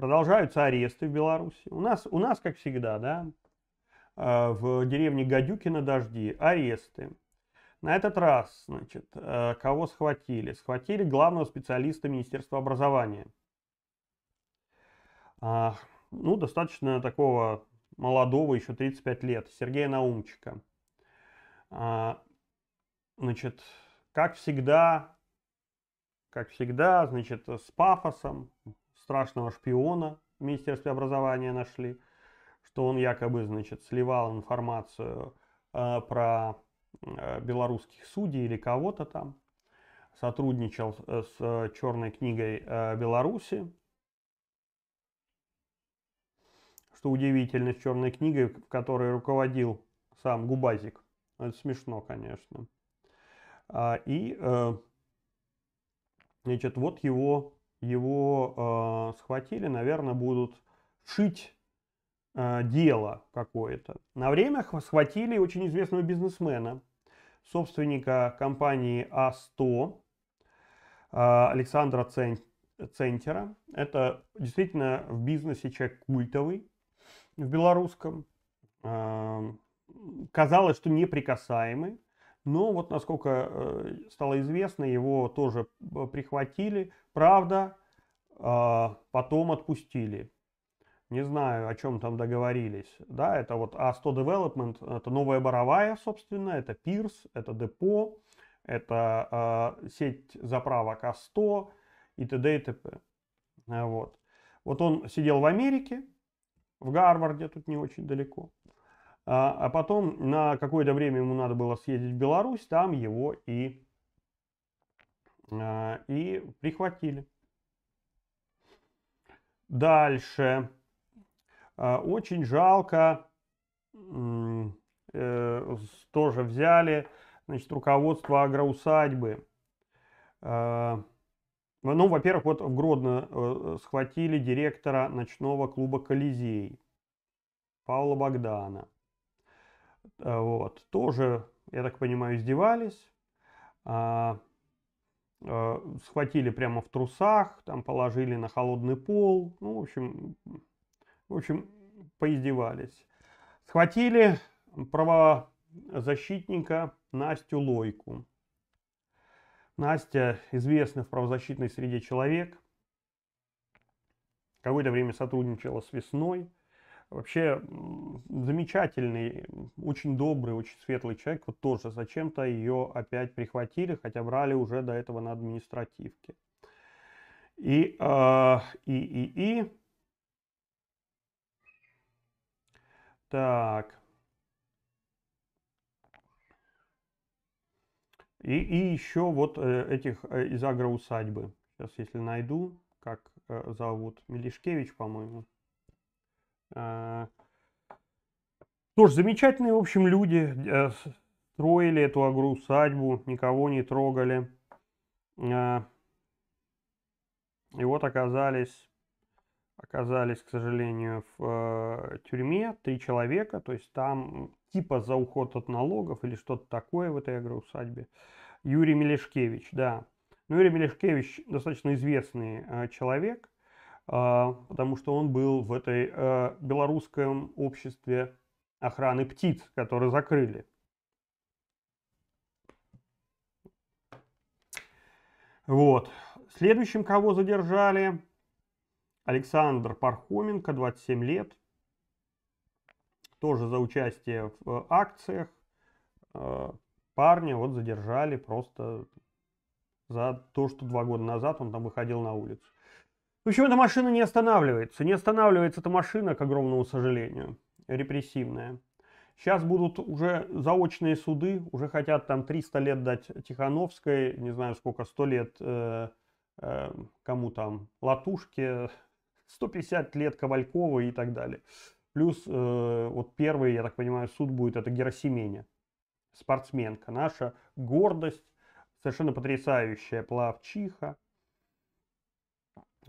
продолжаются аресты в Беларуси. У нас, у нас как всегда, да, э, в деревне Гадюкина дожди аресты. На этот раз, значит, э, кого схватили? Схватили главного специалиста Министерства образования. А, ну, достаточно такого молодого, еще 35 лет, Сергея Наумчика. А, значит, как всегда, как всегда, значит, с пафосом, страшного шпиона в Министерстве образования нашли, что он якобы, значит, сливал информацию э, про э, белорусских судей или кого-то там, сотрудничал с э, черной книгой э, Беларуси, что удивительно, с черной книгой, в которой руководил сам Губазик. Ну, это смешно, конечно. А, и, э, значит, вот его его э, схватили, наверное, будут шить э, дело какое-то. На время схватили очень известного бизнесмена, собственника компании А100, э, Александра Центера. Это действительно в бизнесе человек культовый в белорусском. Э, казалось, что неприкасаемый. Но вот насколько э, стало известно, его тоже э, прихватили. Правда, а, потом отпустили. Не знаю, о чем там договорились. Да, это вот А100 Development, это новая Боровая, собственно, это Пирс, это Депо, это э, сеть заправок А100 и т.д. и т.п. Вот. вот он сидел в Америке, в Гарварде, тут не очень далеко. А, а потом на какое-то время ему надо было съездить в Беларусь, там его и, а, и прихватили. Дальше. А, очень жалко, э, тоже взяли, значит, руководство агроусадьбы. Ну, во-первых, вот в Гродно э, э, схватили директора ночного клуба «Колизей» Павла Богдана. А, вот. Тоже, я так понимаю, издевались. А, а, схватили прямо в трусах, там положили на холодный пол. Ну, в общем, в общем, поиздевались. Схватили правозащитника Настю Лойку. Настя известный в правозащитной среде человек. Какое-то время сотрудничала с «Весной», Вообще замечательный, очень добрый, очень светлый человек. Вот тоже зачем-то ее опять прихватили, хотя брали уже до этого на административке. И, э, и, и, и. Так. И, и еще вот э, этих э, из агроусадьбы. Сейчас, если найду, как э, зовут. Милишкевич, по-моему. А, тоже замечательные, в общем, люди э, строили эту агроусадьбу, никого не трогали. А, и вот оказались, оказались, к сожалению, в э, тюрьме три человека, то есть там типа за уход от налогов или что-то такое в этой агроусадьбе. Юрий Мелешкевич, да. Ну, Юрий Мелешкевич достаточно известный э, человек, а, потому что он был в этой э, белорусском обществе охраны птиц, которые закрыли. Вот. Следующим, кого задержали, Александр Пархоменко, 27 лет, тоже за участие в э, акциях. А, парня вот задержали просто за то, что два года назад он там выходил на улицу общем, эта машина не останавливается? Не останавливается эта машина, к огромному сожалению, репрессивная. Сейчас будут уже заочные суды, уже хотят там 300 лет дать Тихановской, не знаю сколько, 100 лет э, э, кому там, Латушке, 150 лет Ковальковой и так далее. Плюс э, вот первый, я так понимаю, суд будет, это Герасименя, спортсменка, наша гордость, совершенно потрясающая плавчиха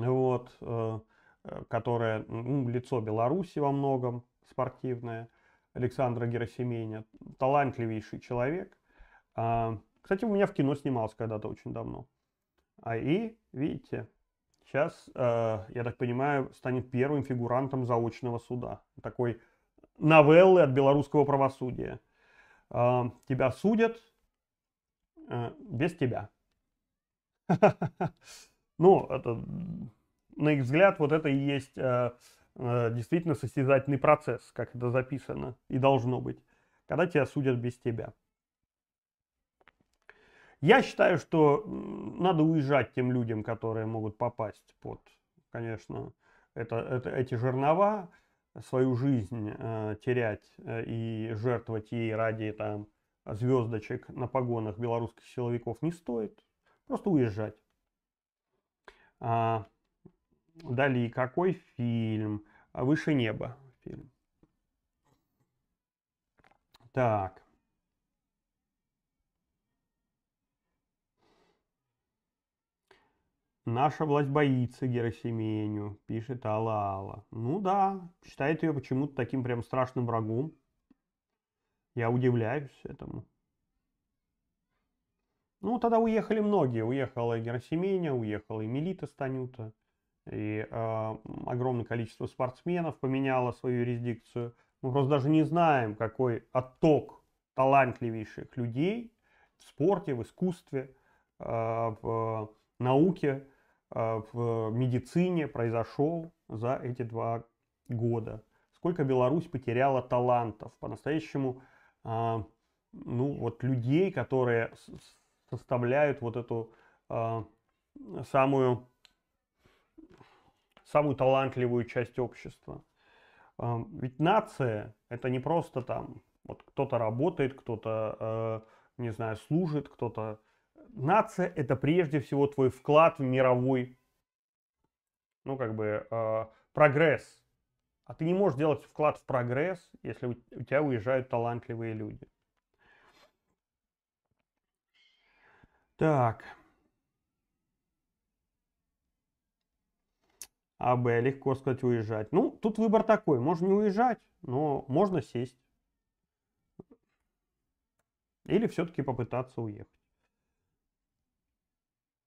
вот, э, э, которая ну, лицо Беларуси во многом спортивное, Александра Герасименя, талантливейший человек. А, кстати, у меня в кино снимался когда-то очень давно. А и, видите, сейчас, э, я так понимаю, станет первым фигурантом заочного суда. Такой новеллы от белорусского правосудия. А, тебя судят без тебя. Ну, это, на их взгляд, вот это и есть э, э, действительно состязательный процесс, как это записано и должно быть, когда тебя судят без тебя. Я считаю, что надо уезжать тем людям, которые могут попасть под, конечно, это, это, эти жернова, свою жизнь э, терять э, и жертвовать ей ради там звездочек на погонах белорусских силовиков не стоит. Просто уезжать. А, Дали какой фильм? А, Выше неба фильм. Так. Наша власть боится Герасименю, пишет Алла. Ну да, считает ее почему-то таким прям страшным врагом. Я удивляюсь этому. Ну, тогда уехали многие. Уехала и Герасименя, уехала и Мелита Станюта. И э, огромное количество спортсменов поменяло свою юрисдикцию. Мы просто даже не знаем, какой отток талантливейших людей в спорте, в искусстве, э, в науке, э, в медицине произошел за эти два года. Сколько Беларусь потеряла талантов, по-настоящему, э, ну вот людей, которые составляют вот эту э, самую, самую талантливую часть общества. Э, ведь нация это не просто там, вот кто-то работает, кто-то, э, не знаю, служит, кто-то... Нация это прежде всего твой вклад в мировой, ну как бы, э, прогресс. А ты не можешь делать вклад в прогресс, если у тебя уезжают талантливые люди. Так. А Б легко сказать уезжать. Ну, тут выбор такой. Можно не уезжать, но можно сесть. Или все-таки попытаться уехать.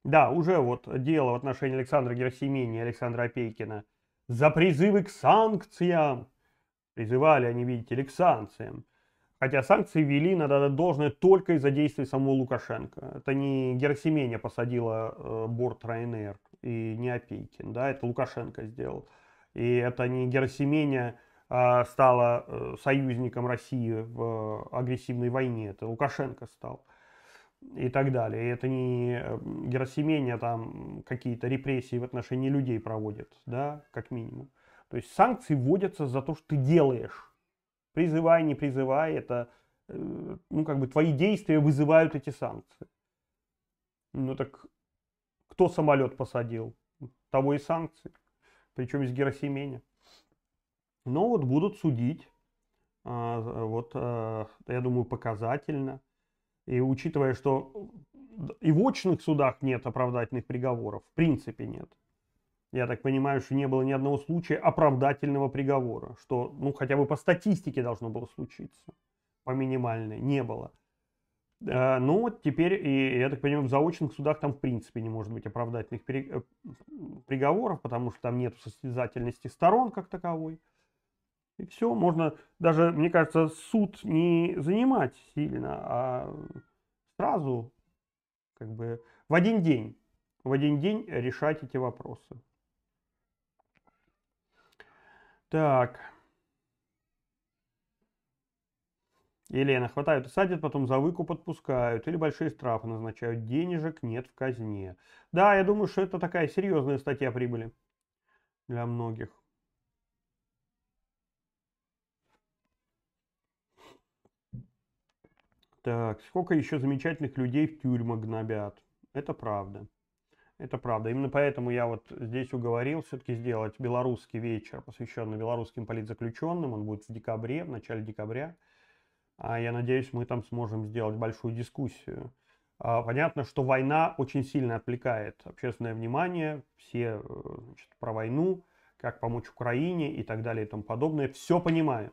Да, уже вот дело в отношении Александра Герасимени и Александра Опейкина. За призывы к санкциям. Призывали они, видите ли, к санкциям. Хотя санкции ввели, надо должное только из-за действий самого Лукашенко. Это не Герасименя посадила э, борт Ryanair и не Опейкин, да, это Лукашенко сделал. И это не Герасименя э, стала э, союзником России в э, агрессивной войне, это Лукашенко стал и так далее. И это не э, Герасименя там какие-то репрессии в отношении людей проводит, да, как минимум. То есть санкции вводятся за то, что ты делаешь Призывай, не призывай, это, э, ну, как бы твои действия вызывают эти санкции. Ну так кто самолет посадил? Того и санкции. Причем из Герасименя. Но вот будут судить, а, вот, э, я думаю, показательно. И учитывая, что и в очных судах нет оправдательных приговоров, в принципе нет я так понимаю, что не было ни одного случая оправдательного приговора, что, ну, хотя бы по статистике должно было случиться, по минимальной, не было. Э, ну, вот теперь, и, я так понимаю, в заочных судах там в принципе не может быть оправдательных при... Э, приговоров, потому что там нет состязательности сторон как таковой. И все, можно даже, мне кажется, суд не занимать сильно, а сразу, как бы, в один день, в один день решать эти вопросы. Так. Елена, хватают садят, потом за выкуп отпускают. Или большие штрафы назначают. Денежек нет в казне. Да, я думаю, что это такая серьезная статья прибыли для многих. Так, сколько еще замечательных людей в тюрьмах гнобят. Это правда. Это правда. Именно поэтому я вот здесь уговорил все-таки сделать белорусский вечер, посвященный белорусским политзаключенным. Он будет в декабре, в начале декабря. А я надеюсь, мы там сможем сделать большую дискуссию. А, понятно, что война очень сильно отвлекает общественное внимание. Все э, значит, про войну, как помочь Украине и так далее и тому подобное. Все понимаю.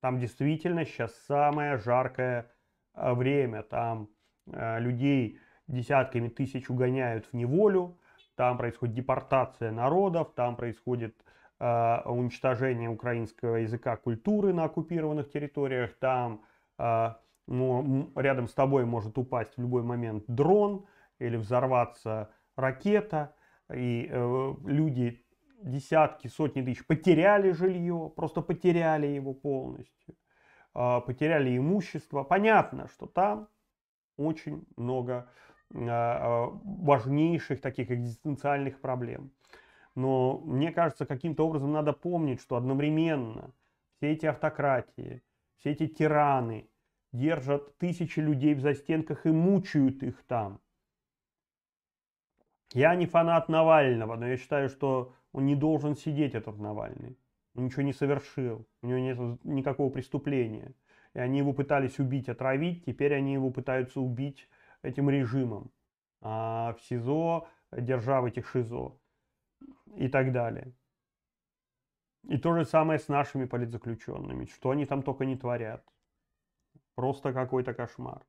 Там действительно сейчас самое жаркое э, время. Там э, людей десятками тысяч угоняют в неволю, там происходит депортация народов, там происходит э, уничтожение украинского языка, культуры на оккупированных территориях, там э, ну, рядом с тобой может упасть в любой момент дрон или взорваться ракета, и э, люди десятки, сотни тысяч потеряли жилье, просто потеряли его полностью, э, потеряли имущество. Понятно, что там очень много а, а, важнейших таких экзистенциальных проблем. Но мне кажется, каким-то образом надо помнить, что одновременно все эти автократии, все эти тираны держат тысячи людей в застенках и мучают их там. Я не фанат Навального, но я считаю, что он не должен сидеть, этот Навальный. Он ничего не совершил, у него нет никакого преступления. И они его пытались убить, отравить, теперь они его пытаются убить этим режимом, а в СИЗО, держав этих ШИЗО и так далее. И то же самое с нашими политзаключенными, что они там только не творят. Просто какой-то кошмар.